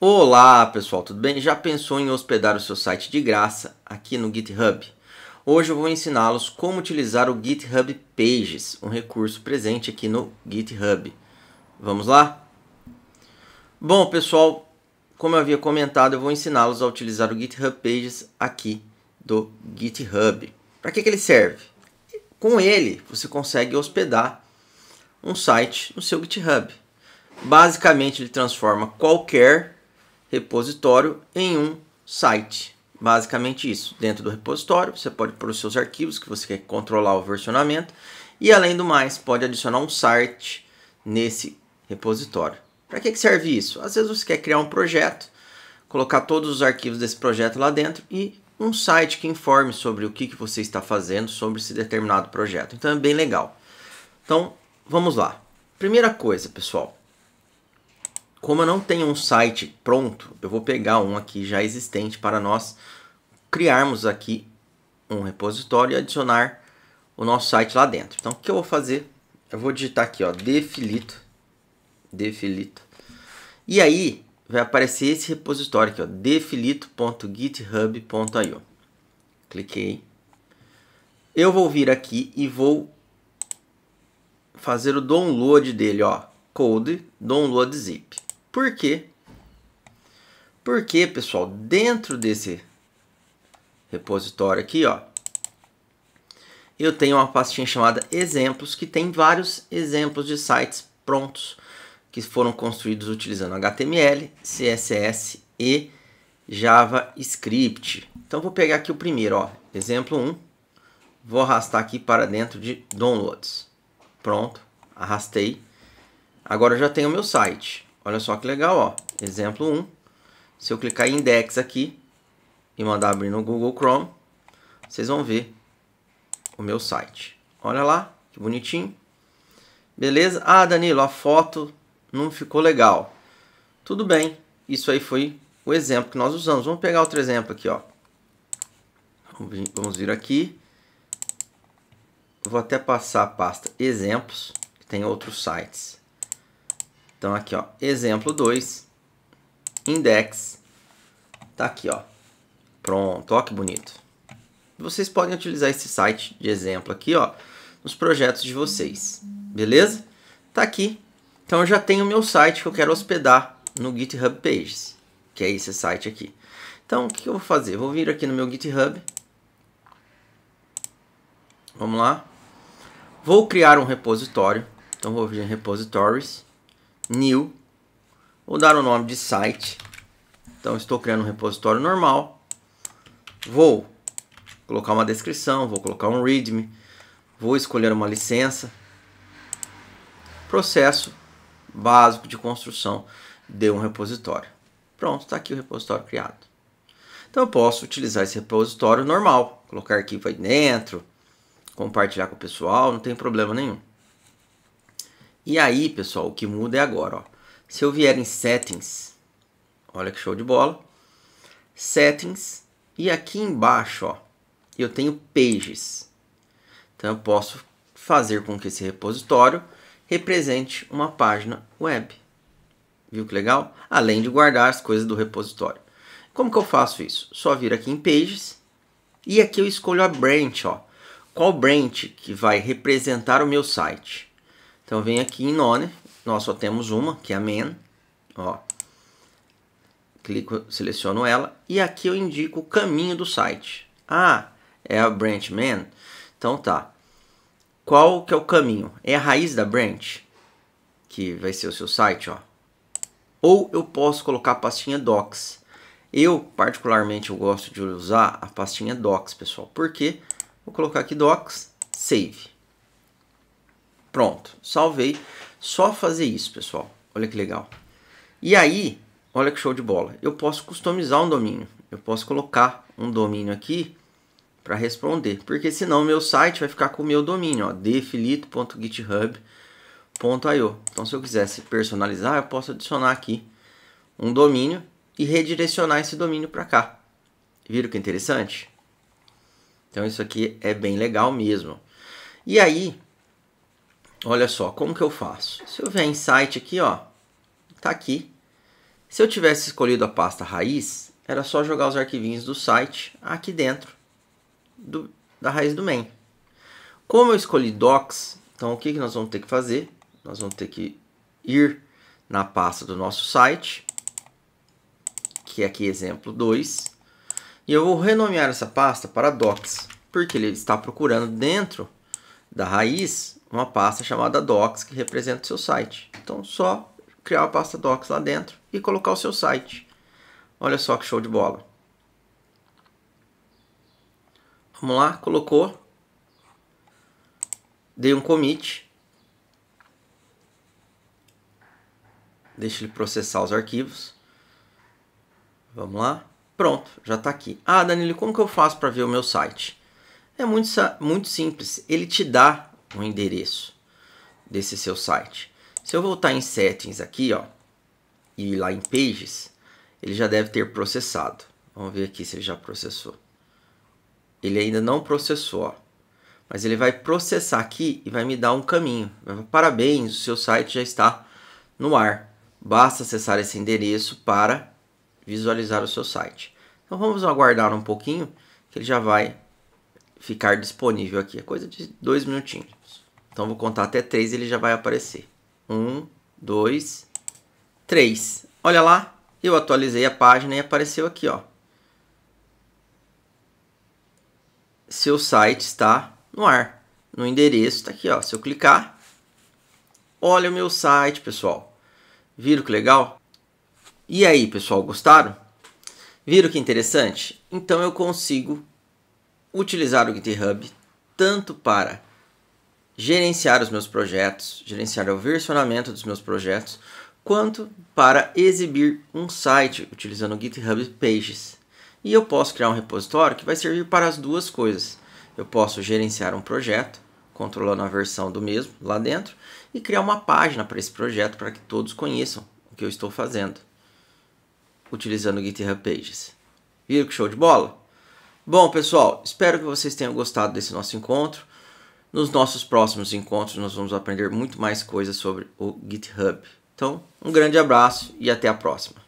Olá pessoal, tudo bem? Já pensou em hospedar o seu site de graça aqui no GitHub? Hoje eu vou ensiná-los como utilizar o GitHub Pages, um recurso presente aqui no GitHub. Vamos lá? Bom pessoal, como eu havia comentado, eu vou ensiná-los a utilizar o GitHub Pages aqui do GitHub. Para que, que ele serve? Com ele você consegue hospedar um site no seu GitHub. Basicamente ele transforma qualquer repositório em um site. Basicamente isso. Dentro do repositório, você pode pôr os seus arquivos que você quer controlar o versionamento e além do mais, pode adicionar um site nesse repositório. Para que, que serve isso? Às vezes você quer criar um projeto, colocar todos os arquivos desse projeto lá dentro e um site que informe sobre o que, que você está fazendo sobre esse determinado projeto. Então é bem legal. Então vamos lá. Primeira coisa, pessoal, como eu não tenho um site pronto, eu vou pegar um aqui já existente para nós criarmos aqui um repositório e adicionar o nosso site lá dentro. Então, o que eu vou fazer? Eu vou digitar aqui, ó, defilito, defilito. E aí, vai aparecer esse repositório aqui, ó, defilito.github.io. Cliquei. Eu vou vir aqui e vou fazer o download dele, ó, code download zip. Por quê? Porque, pessoal, dentro desse repositório aqui, ó, eu tenho uma pastinha chamada exemplos, que tem vários exemplos de sites prontos que foram construídos utilizando HTML, CSS e JavaScript. Então vou pegar aqui o primeiro, ó, exemplo 1. Vou arrastar aqui para dentro de downloads. Pronto, arrastei. Agora eu já tenho o meu site. Olha só que legal, ó. Exemplo 1. Se eu clicar em index aqui e mandar abrir no Google Chrome, vocês vão ver o meu site. Olha lá, que bonitinho. Beleza? Ah, Danilo, a foto não ficou legal. Tudo bem. Isso aí foi o exemplo que nós usamos. Vamos pegar outro exemplo aqui, ó. Vamos vir aqui. Vou até passar a pasta exemplos, que tem outros sites. Então aqui, ó, exemplo 2, index, tá aqui, ó. Pronto, ó que bonito. Vocês podem utilizar esse site de exemplo aqui, ó, nos projetos de vocês, beleza? Tá aqui. Então eu já tenho o meu site que eu quero hospedar no GitHub Pages, que é esse site aqui. Então, o que eu vou fazer? vou vir aqui no meu GitHub. Vamos lá. Vou criar um repositório. Então, vou vir em repositories new, vou dar o nome de site. Então estou criando um repositório normal. Vou colocar uma descrição, vou colocar um readme, vou escolher uma licença. Processo básico de construção de um repositório. Pronto, está aqui o repositório criado. Então eu posso utilizar esse repositório normal, colocar arquivo aí dentro, compartilhar com o pessoal, não tem problema nenhum. E aí, pessoal, o que muda é agora. Ó. Se eu vier em Settings, olha que show de bola. Settings, e aqui embaixo ó, eu tenho Pages. Então eu posso fazer com que esse repositório represente uma página web. Viu que legal? Além de guardar as coisas do repositório. Como que eu faço isso? Só vir aqui em Pages e aqui eu escolho a branch, ó. Qual branch que vai representar o meu site? Então vem aqui em none, né? nós só temos uma, que é a man, ó. Clico, seleciono ela e aqui eu indico o caminho do site. Ah, é a branch man? Então tá. Qual que é o caminho? É a raiz da branch, que vai ser o seu site, ó. Ou eu posso colocar a pastinha docs. Eu, particularmente, eu gosto de usar a pastinha docs, pessoal. Por quê? Vou colocar aqui docs, save. Pronto, salvei. Só fazer isso, pessoal. Olha que legal. E aí, olha que show de bola. Eu posso customizar um domínio. Eu posso colocar um domínio aqui para responder. Porque senão meu site vai ficar com o meu domínio, ó, defilito.github.io. Então se eu quisesse personalizar, eu posso adicionar aqui um domínio e redirecionar esse domínio para cá. Viram que interessante? Então isso aqui é bem legal mesmo. E aí, Olha só, como que eu faço? Se eu vier em site aqui, ó, tá aqui. Se eu tivesse escolhido a pasta raiz, era só jogar os arquivinhos do site aqui dentro do, da raiz do main. Como eu escolhi docs, então o que, que nós vamos ter que fazer? Nós vamos ter que ir na pasta do nosso site, que é aqui exemplo 2, e eu vou renomear essa pasta para docs, porque ele está procurando dentro da raiz uma pasta chamada docs que representa o seu site. Então só criar a pasta docs lá dentro e colocar o seu site. Olha só que show de bola. Vamos lá, colocou. Dei um commit. Deixa ele processar os arquivos. Vamos lá. Pronto, já está aqui. Ah, Danilo, como que eu faço para ver o meu site? É muito, muito simples. Ele te dá o um endereço desse seu site. Se eu voltar em settings aqui, ó, e lá em pages, ele já deve ter processado. Vamos ver aqui se ele já processou. Ele ainda não processou, ó. mas ele vai processar aqui e vai me dar um caminho. Parabéns, o seu site já está no ar. Basta acessar esse endereço para visualizar o seu site. Então vamos aguardar um pouquinho que ele já vai ficar disponível aqui. É coisa de dois minutinhos. Então vou contar até três e ele já vai aparecer. Um, dois, três. Olha lá, eu atualizei a página e apareceu aqui, ó. Seu site está no ar, no endereço está aqui, ó. Se eu clicar, olha o meu site, pessoal. Viram que legal? E aí, pessoal, gostaram? Viram que interessante? Então eu consigo utilizar o GitHub tanto para gerenciar os meus projetos, gerenciar o versionamento dos meus projetos, quanto para exibir um site utilizando o GitHub Pages. E eu posso criar um repositório que vai servir para as duas coisas. Eu posso gerenciar um projeto, controlando a versão do mesmo lá dentro, e criar uma página para esse projeto para que todos conheçam o que eu estou fazendo, utilizando o GitHub Pages. Viram que show de bola? Bom, pessoal, espero que vocês tenham gostado desse nosso encontro. Nos nossos próximos encontros, nós vamos aprender muito mais coisas sobre o GitHub. Então, um grande abraço e até a próxima.